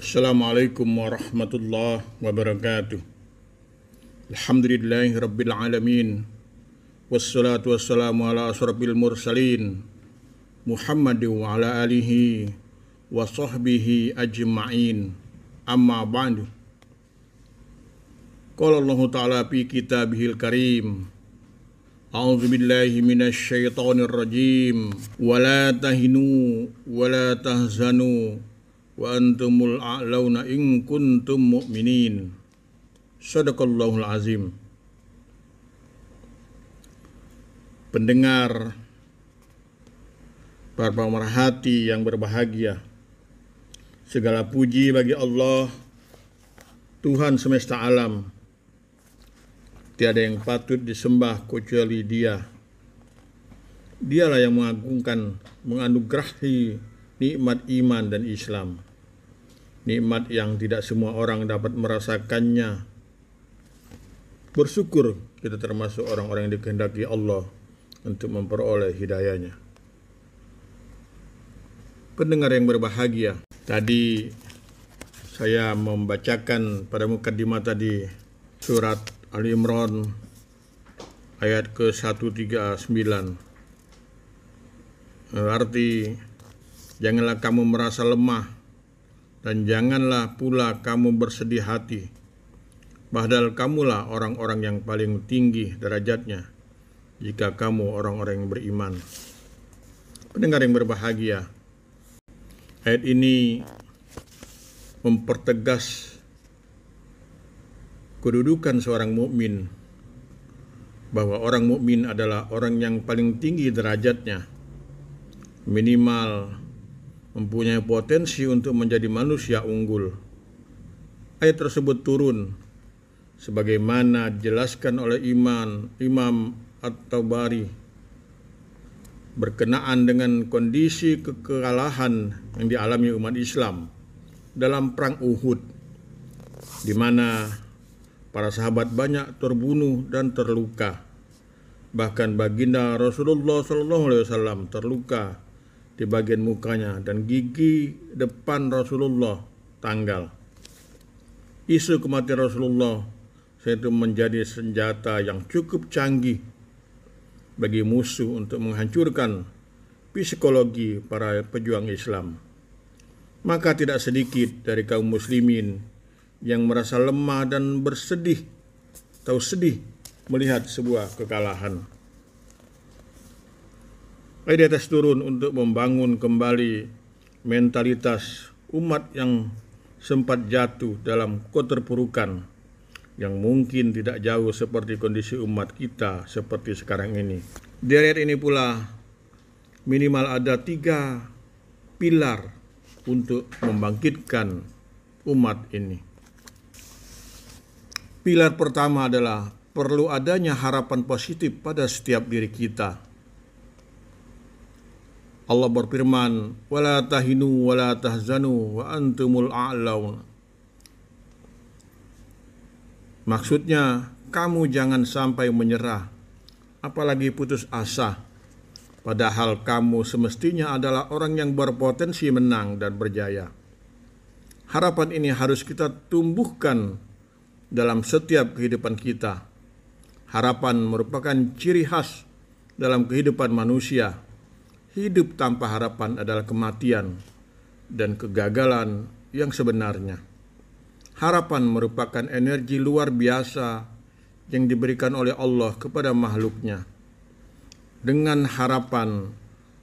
Assalamualaikum warahmatullahi wabarakatuh. Alhamdulillahi rabbil alamin. Wassalatu wassalamu ala asrafil mursalin Muhammad wa ala alihi wa sahbihi ajma'in. Amma ba'du. Qala Allah Ta'ala fi kitabihil karim A'udzu billahi minasy syaithanir rajim. Wala tahinu wala tahzanu wa antumul a'launa in kuntum mu'minin. Sadaqallahul azim. Pendengar para pemerhati yang berbahagia. Segala puji bagi Allah Tuhan semesta alam. Tiada yang patut disembah kecuali Dia. Dialah yang mengagungkan, menganugerahi nikmat iman dan Islam nikmat yang tidak semua orang dapat merasakannya. Bersyukur kita termasuk orang-orang yang dikehendaki Allah untuk memperoleh hidayahnya. Pendengar yang berbahagia, tadi saya membacakan pada muka mukadimah tadi surat Al Imran ayat ke-139. Arti janganlah kamu merasa lemah dan janganlah pula kamu bersedih hati. Padahal kamulah orang-orang yang paling tinggi derajatnya, jika kamu orang-orang yang beriman. Pendengar yang berbahagia, ayat ini mempertegas kedudukan seorang mukmin bahwa orang mukmin adalah orang yang paling tinggi derajatnya minimal mempunyai potensi untuk menjadi manusia unggul. Ayat tersebut turun sebagaimana dijelaskan oleh iman, Imam atau bari berkenaan dengan kondisi kekalahan yang dialami umat Islam dalam perang Uhud di mana para sahabat banyak terbunuh dan terluka. Bahkan baginda Rasulullah SAW terluka di bagian mukanya dan gigi depan Rasulullah tanggal. Isu kematian Rasulullah itu menjadi senjata yang cukup canggih bagi musuh untuk menghancurkan psikologi para pejuang Islam. Maka tidak sedikit dari kaum muslimin yang merasa lemah dan bersedih atau sedih melihat sebuah kekalahan. Di atas turun untuk membangun kembali mentalitas umat yang sempat jatuh dalam keterpurukan yang mungkin tidak jauh seperti kondisi umat kita seperti sekarang ini. Di ayat ini pula minimal ada tiga pilar untuk membangkitkan umat ini. Pilar pertama adalah perlu adanya harapan positif pada setiap diri kita Allah berfirman, "Wala tahinu wala tahzanu wa antumul a'laun." Maksudnya, kamu jangan sampai menyerah, apalagi putus asa. Padahal kamu semestinya adalah orang yang berpotensi menang dan berjaya. Harapan ini harus kita tumbuhkan dalam setiap kehidupan kita. Harapan merupakan ciri khas dalam kehidupan manusia hidup tanpa harapan adalah kematian dan kegagalan yang sebenarnya. Harapan merupakan energi luar biasa yang diberikan oleh Allah kepada makhluknya. Dengan harapan,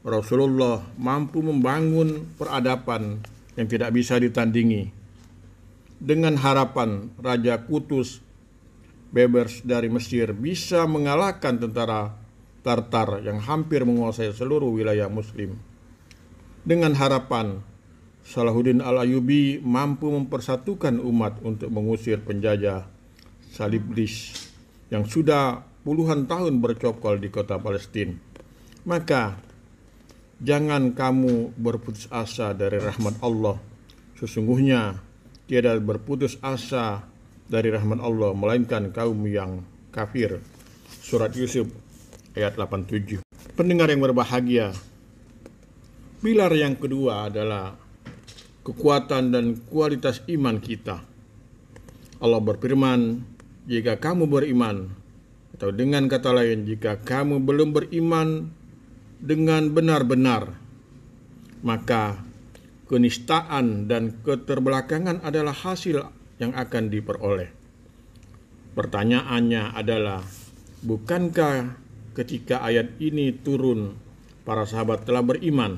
Rasulullah mampu membangun peradaban yang tidak bisa ditandingi. Dengan harapan, Raja Kutus Bebers dari Mesir bisa mengalahkan tentara Tartar yang hampir menguasai seluruh wilayah Muslim. Dengan harapan, Salahuddin Al-Ayubi mampu mempersatukan umat untuk mengusir penjajah Saliblis yang sudah puluhan tahun bercokol di kota Palestina. Maka, jangan kamu berputus asa dari rahmat Allah. Sesungguhnya, tiada berputus asa dari rahmat Allah, melainkan kaum yang kafir. Surat Yusuf ayat 87. Pendengar yang berbahagia, pilar yang kedua adalah kekuatan dan kualitas iman kita. Allah berfirman, jika kamu beriman, atau dengan kata lain, jika kamu belum beriman dengan benar-benar, maka kenistaan dan keterbelakangan adalah hasil yang akan diperoleh. Pertanyaannya adalah, bukankah ketika ayat ini turun, para sahabat telah beriman.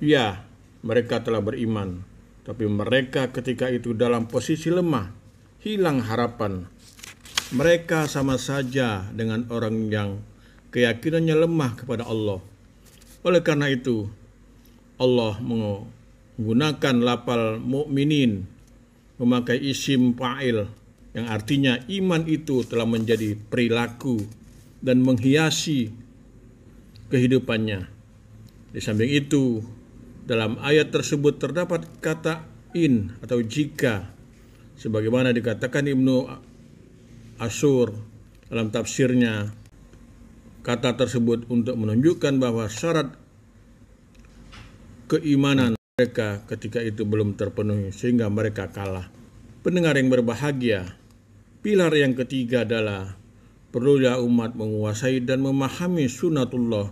Ya, mereka telah beriman, tapi mereka ketika itu dalam posisi lemah, hilang harapan. Mereka sama saja dengan orang yang keyakinannya lemah kepada Allah. Oleh karena itu, Allah menggunakan lapal mukminin memakai isim fa'il yang artinya iman itu telah menjadi perilaku dan menghiasi kehidupannya. Di samping itu, dalam ayat tersebut terdapat kata in atau jika sebagaimana dikatakan Ibnu Asur dalam tafsirnya kata tersebut untuk menunjukkan bahwa syarat keimanan mereka ketika itu belum terpenuhi sehingga mereka kalah. Pendengar yang berbahagia, pilar yang ketiga adalah Perlulah umat menguasai dan memahami sunatullah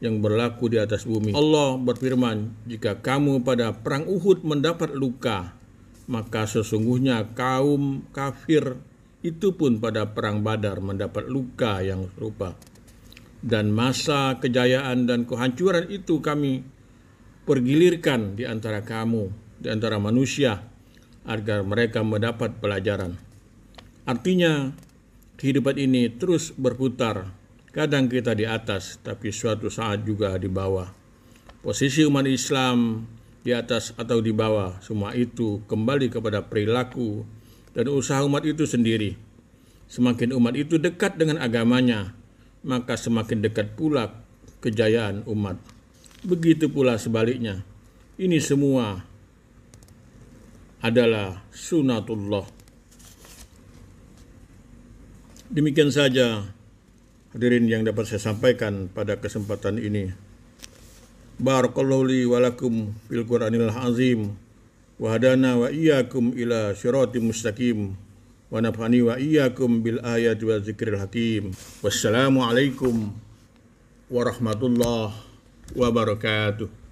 yang berlaku di atas bumi. Allah berfirman, jika kamu pada perang Uhud mendapat luka, maka sesungguhnya kaum kafir itu pun pada perang Badar mendapat luka yang serupa. Dan masa kejayaan dan kehancuran itu kami pergilirkan di antara kamu, di antara manusia, agar mereka mendapat pelajaran. Artinya, Kehidupan ini terus berputar. Kadang kita di atas, tapi suatu saat juga di bawah. Posisi umat Islam di atas atau di bawah, semua itu kembali kepada perilaku dan usaha umat itu sendiri. Semakin umat itu dekat dengan agamanya, maka semakin dekat pula kejayaan umat. Begitu pula sebaliknya. Ini semua adalah sunatullah Demikian saja hadirin yang dapat saya sampaikan pada kesempatan ini. Barakallahu li walakum fil Qur'anil azim wa hadana wa iyyakum ila siratim mustaqim wa nafani wa iyyakum bil ayati wa dzikril hakim. Wassalamu alaikum warahmatullahi wabarakatuh.